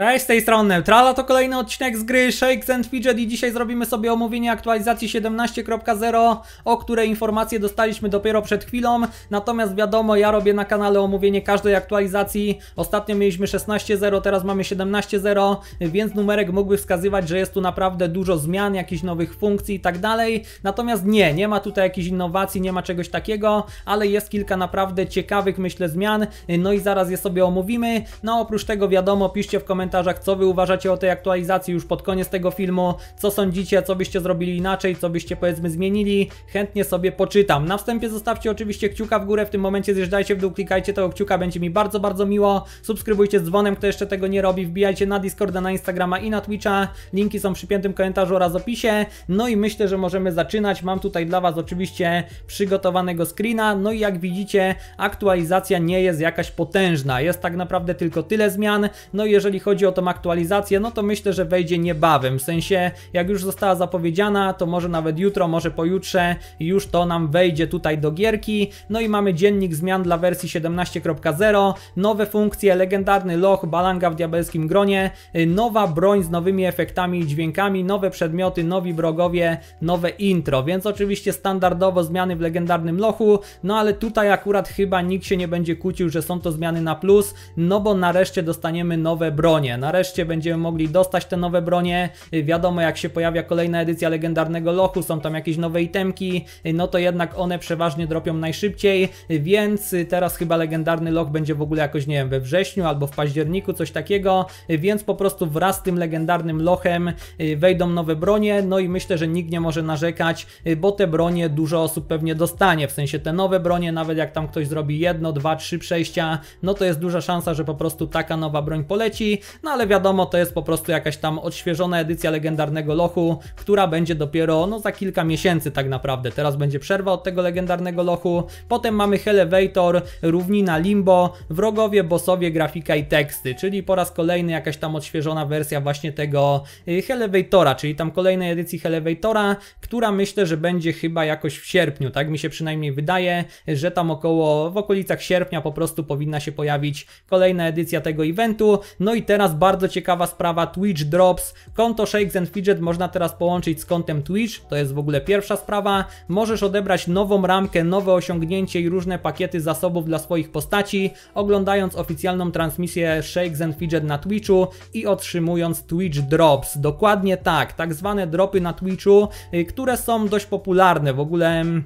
Cześć, z tej strony Neutrala, to kolejny odcinek z gry Shakes and Fidget i dzisiaj zrobimy sobie omówienie aktualizacji 17.0, o której informacje dostaliśmy dopiero przed chwilą, natomiast wiadomo, ja robię na kanale omówienie każdej aktualizacji, ostatnio mieliśmy 16.0, teraz mamy 17.0, więc numerek mógłby wskazywać, że jest tu naprawdę dużo zmian, jakichś nowych funkcji i tak dalej, natomiast nie, nie ma tutaj jakichś innowacji, nie ma czegoś takiego, ale jest kilka naprawdę ciekawych, myślę, zmian, no i zaraz je sobie omówimy, no oprócz tego wiadomo, piszcie w komentarzach, komentarzach, co Wy uważacie o tej aktualizacji już pod koniec tego filmu, co sądzicie, co byście zrobili inaczej, co byście powiedzmy zmienili, chętnie sobie poczytam. Na wstępie zostawcie oczywiście kciuka w górę, w tym momencie zjeżdżajcie w dół, klikajcie tego kciuka, będzie mi bardzo, bardzo miło. Subskrybujcie z dzwonem, kto jeszcze tego nie robi, wbijajcie na Discorda, na Instagrama i na Twitcha, linki są przy piętym komentarzu oraz opisie. No i myślę, że możemy zaczynać, mam tutaj dla Was oczywiście przygotowanego screena, no i jak widzicie aktualizacja nie jest jakaś potężna, jest tak naprawdę tylko tyle zmian, no i jeżeli chodzi chodzi o tą aktualizację, no to myślę, że wejdzie niebawem. W sensie, jak już została zapowiedziana, to może nawet jutro, może pojutrze już to nam wejdzie tutaj do gierki. No i mamy dziennik zmian dla wersji 17.0, nowe funkcje, legendarny loch, balanga w diabelskim gronie, y, nowa broń z nowymi efektami i dźwiękami, nowe przedmioty, nowi brogowie, nowe intro. Więc oczywiście standardowo zmiany w legendarnym lochu, no ale tutaj akurat chyba nikt się nie będzie kłócił, że są to zmiany na plus, no bo nareszcie dostaniemy nowe bronie bronie. Nareszcie będziemy mogli dostać te nowe bronie. Wiadomo, jak się pojawia kolejna edycja legendarnego lochu, są tam jakieś nowe itemki, no to jednak one przeważnie dropią najszybciej, więc teraz chyba legendarny loch będzie w ogóle jakoś, nie wiem, we wrześniu albo w październiku, coś takiego, więc po prostu wraz z tym legendarnym lochem y, wejdą nowe bronie, no i myślę, że nikt nie może narzekać, y, bo te bronie dużo osób pewnie dostanie, w sensie te nowe bronie, nawet jak tam ktoś zrobi jedno, dwa, trzy przejścia, no to jest duża szansa, że po prostu taka nowa broń poleci, no ale wiadomo, to jest po prostu jakaś tam odświeżona edycja legendarnego lochu, która będzie dopiero no za kilka miesięcy tak naprawdę. Teraz będzie przerwa od tego legendarnego lochu, potem mamy Elevator, równina Limbo, wrogowie, bossowie, grafika i teksty, czyli po raz kolejny jakaś tam odświeżona wersja właśnie tego y, Elevatora, czyli tam kolejnej edycji Elevatora, która myślę, że będzie chyba jakoś w sierpniu, tak mi się przynajmniej wydaje, że tam około w okolicach sierpnia po prostu powinna się pojawić kolejna edycja tego eventu. No i teraz bardzo ciekawa sprawa Twitch Drops. Konto Shakes and Fidget można teraz połączyć z kontem Twitch, to jest w ogóle pierwsza sprawa. Możesz odebrać nową ramkę, nowe osiągnięcie i różne pakiety zasobów dla swoich postaci, oglądając oficjalną transmisję Shakes and Fidget na Twitchu i otrzymując Twitch Drops. Dokładnie tak, tak zwane dropy na Twitchu, y, które są dość popularne w ogóle mm,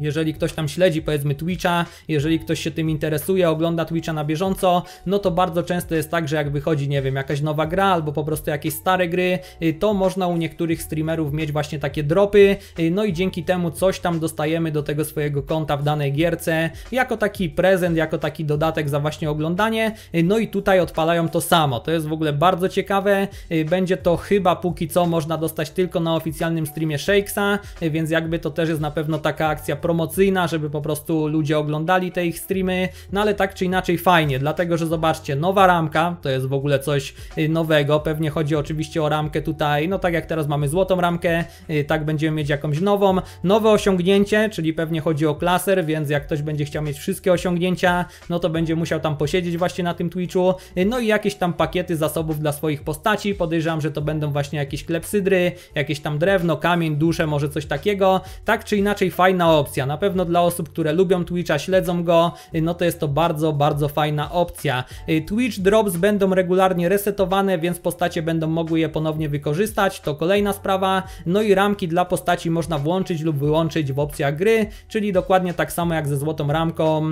jeżeli ktoś tam śledzi, powiedzmy, Twitcha, jeżeli ktoś się tym interesuje, ogląda Twitcha na bieżąco, no to bardzo często jest tak, że jak wychodzi, nie wiem, jakaś nowa gra albo po prostu jakieś stare gry, y, to można u niektórych streamerów mieć właśnie takie dropy, y, no i dzięki temu coś tam dostajemy do tego swojego konta w danej gierce, jako taki prezent, jako taki dodatek za właśnie oglądanie, y, no i tutaj odpalają to samo. To jest w ogóle bardzo ciekawe, będzie to chyba póki co można dostać tylko na oficjalnym streamie Shakesa, więc jakby to też jest na pewno taka akcja promocyjna, żeby po prostu ludzie oglądali te ich streamy, no ale tak czy inaczej fajnie, dlatego że zobaczcie, nowa ramka, to jest w ogóle coś y, nowego, pewnie chodzi oczywiście o ramkę tutaj, no tak jak teraz mamy złotą ramkę, y, tak będziemy mieć jakąś nową, nowe osiągnięcie, czyli pewnie chodzi o klaser, więc jak ktoś będzie chciał mieć wszystkie osiągnięcia, no to będzie musiał tam posiedzieć właśnie na tym Twitchu, y, no i jakieś tam pakiety zasobów dla swoich postaci, podejrzewam, że to będą właśnie jakieś klepsydry, jakieś tam drewno, kamień, dusze, może coś takiego, tak czy inaczej fajna opcja, opcja. Na pewno dla osób, które lubią Twitcha, śledzą go, y, no to jest to bardzo, bardzo fajna opcja. Y, Twitch Drops będą regularnie resetowane, więc postacie będą mogły je ponownie wykorzystać, to kolejna sprawa. No i ramki dla postaci można włączyć lub wyłączyć w opcjach gry, czyli dokładnie tak samo jak ze złotą ramką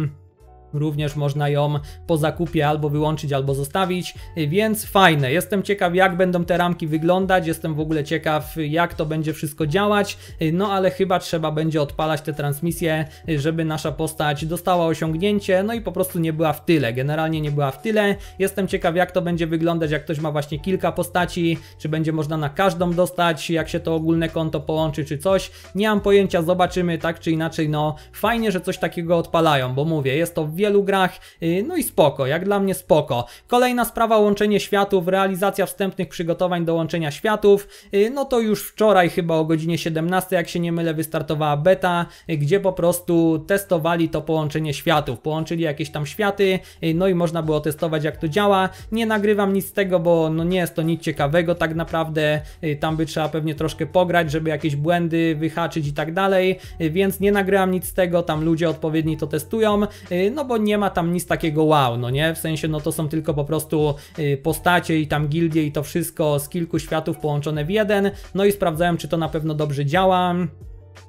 również można ją po zakupie albo wyłączyć, albo zostawić, więc fajne. Jestem ciekaw, jak będą te ramki wyglądać, jestem w ogóle ciekaw, jak to będzie wszystko działać, no ale chyba trzeba będzie odpalać te transmisje, żeby nasza postać dostała osiągnięcie, no i po prostu nie była w tyle, generalnie nie była w tyle. Jestem ciekaw, jak to będzie wyglądać, jak ktoś ma właśnie kilka postaci, czy będzie można na każdą dostać, jak się to ogólne konto połączy, czy coś. Nie mam pojęcia, zobaczymy, tak czy inaczej, no fajnie, że coś takiego odpalają, bo mówię, jest to w wielu grach, y, no i spoko, jak dla mnie spoko. Kolejna sprawa, łączenie światów, realizacja wstępnych przygotowań do łączenia światów, y, no to już wczoraj chyba o godzinie 17, jak się nie mylę, wystartowała beta, y, gdzie po prostu testowali to połączenie światów, połączyli jakieś tam światy, no i można było testować jak to działa. Nie nagrywam nic z tego, bo no nie jest to nic ciekawego tak naprawdę, tam by trzeba pewnie troszkę pograć, żeby jakieś błędy wyhaczyć i tak dalej, więc nie nagrywam nic z tego, tam ludzie odpowiedni to testują, no bo nie ma tam nic takiego wow, no nie? W sensie, no to są tylko po prostu y, postacie i tam gildie i to wszystko z kilku światów połączone w jeden, no i sprawdzałem, czy to na pewno dobrze działa.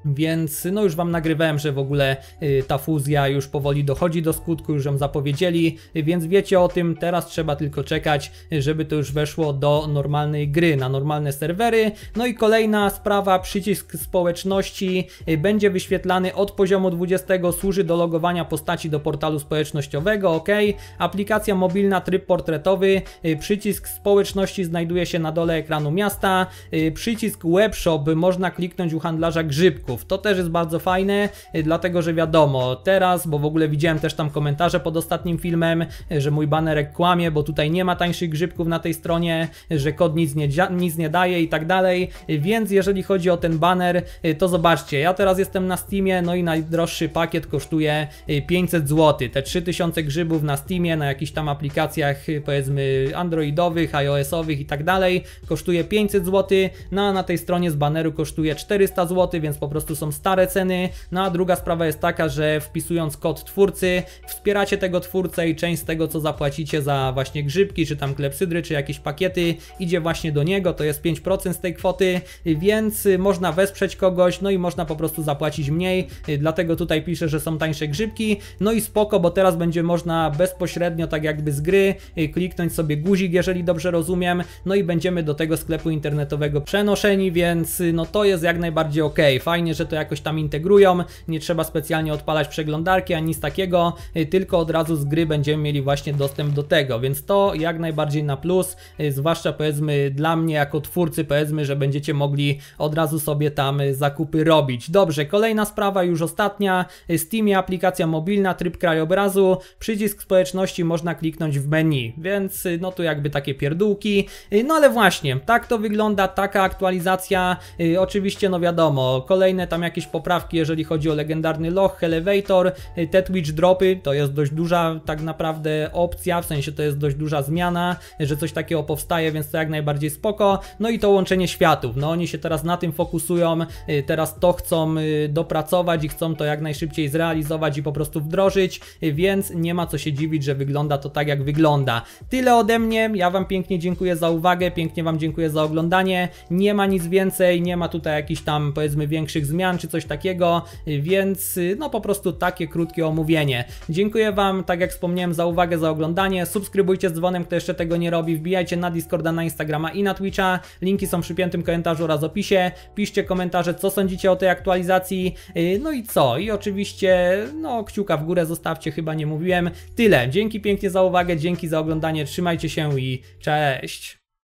Więc no już wam nagrywałem, że w ogóle y, ta fuzja już powoli dochodzi do skutku, już ją zapowiedzieli, więc wiecie o tym, teraz trzeba tylko czekać, żeby to już weszło do normalnej gry, na normalne serwery. No i kolejna sprawa, przycisk społeczności y, będzie wyświetlany od poziomu 20, służy do logowania postaci do portalu społecznościowego, ok. Aplikacja mobilna, tryb portretowy, y, przycisk społeczności znajduje się na dole ekranu miasta, przycisk webshop można kliknąć u handlarza grzyb, to też jest bardzo fajne, y, dlatego że wiadomo, teraz, bo w ogóle widziałem też tam komentarze pod ostatnim filmem, y, że mój banerek kłamie, bo tutaj nie ma tańszych grzybków na tej stronie, y, że kod nic nie, nic nie daje i tak dalej, więc jeżeli chodzi o ten baner, to zobaczcie, ja teraz jestem na Steamie, no i najdroższy pakiet kosztuje 500 zł, te 3000 grzybów na Steamie, na jakichś tam aplikacjach powiedzmy androidowych, iOS-owych i tak dalej, kosztuje 500 zł, no a na tej stronie z baneru kosztuje 400 zł, więc po po prostu są stare ceny. No a druga sprawa jest taka, że wpisując kod twórcy, wspieracie tego twórcę i część z tego, co zapłacicie za właśnie grzybki, czy tam klepsydry, czy jakieś pakiety, idzie właśnie do niego, to jest 5% z tej kwoty, więc można wesprzeć kogoś, no i można po prostu zapłacić mniej, dlatego tutaj piszę, że są tańsze grzybki, no i spoko, bo teraz będzie można bezpośrednio, tak jakby z gry, kliknąć sobie guzik, jeżeli dobrze rozumiem, no i będziemy do tego sklepu internetowego przenoszeni, więc no to jest jak najbardziej ok, fajnie fajnie, że to jakoś tam integrują, nie trzeba specjalnie odpalać przeglądarki ani nic takiego, y, tylko od razu z gry będziemy mieli właśnie dostęp do tego, więc to jak najbardziej na plus, y, zwłaszcza powiedzmy dla mnie jako twórcy powiedzmy, że będziecie mogli od razu sobie tam y, zakupy robić. Dobrze, kolejna sprawa, już ostatnia, Steamie aplikacja mobilna, tryb krajobrazu, przycisk społeczności można kliknąć w menu, więc no tu jakby takie pierdółki, no ale właśnie, tak to wygląda, taka aktualizacja, oczywiście no wiadomo, kolejna kolejne tam jakieś poprawki, jeżeli chodzi o legendarny loch, elevator, y, te Twitch dropy, to jest dość duża tak naprawdę opcja, w sensie to jest dość duża zmiana, y, że coś takiego powstaje, więc to jak najbardziej spoko. No i to łączenie światów, no oni się teraz na tym fokusują, y, teraz to chcą dopracować i chcą to jak najszybciej zrealizować i po prostu wdrożyć, więc nie ma co się dziwić, że wygląda to tak jak wygląda. Tyle ode mnie, ja Wam pięknie dziękuję za uwagę, pięknie Wam dziękuję za oglądanie, nie ma nic więcej, nie ma tutaj jakichś tam powiedzmy większych większych zmian czy coś takiego, więc no po prostu takie krótkie omówienie. Dziękuję Wam, tak jak wspomniałem, za uwagę, za oglądanie. Subskrybujcie z dzwonem, kto jeszcze tego nie robi. Wbijajcie na Discorda, na Instagrama i na Twitcha. Linki są przy piętym komentarzu oraz opisie. Piszcie komentarze, co sądzicie o tej aktualizacji. Yy, no i co? I oczywiście, no kciuka w górę zostawcie, chyba nie mówiłem. Tyle. Dzięki pięknie za uwagę, dzięki za oglądanie. Trzymajcie się i cześć!